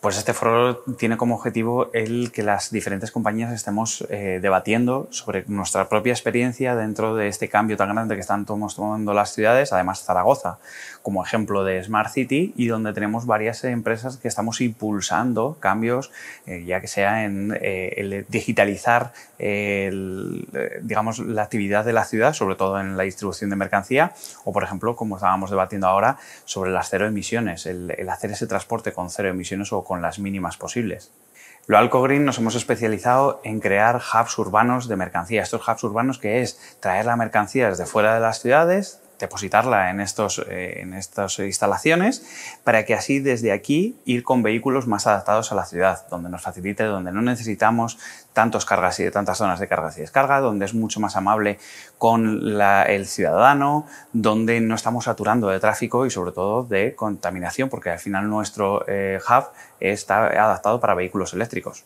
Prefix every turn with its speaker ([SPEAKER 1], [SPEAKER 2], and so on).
[SPEAKER 1] Pues este foro tiene como objetivo el que las diferentes compañías estemos eh, debatiendo sobre nuestra propia experiencia dentro de este cambio tan grande que están tomando las ciudades, además Zaragoza, como ejemplo de Smart City, y donde tenemos varias empresas que estamos impulsando cambios, eh, ya que sea en eh, digitalizar digamos, la actividad de la ciudad, sobre todo en la distribución de mercancía, o por ejemplo, como estábamos debatiendo ahora, sobre las cero emisiones, el, el hacer ese transporte con cero emisiones o con las mínimas posibles. Lo Green nos hemos especializado en crear hubs urbanos de mercancía. Estos hubs urbanos que es traer la mercancía desde fuera de las ciudades, depositarla en, estos, eh, en estas instalaciones para que así desde aquí ir con vehículos más adaptados a la ciudad, donde nos facilite, donde no necesitamos tantos cargas y de tantas zonas de cargas y descarga, donde es mucho más amable con el ciudadano, donde no estamos saturando de tráfico y sobre todo de contaminación, porque al final nuestro eh, hub está adaptado para vehículos eléctricos.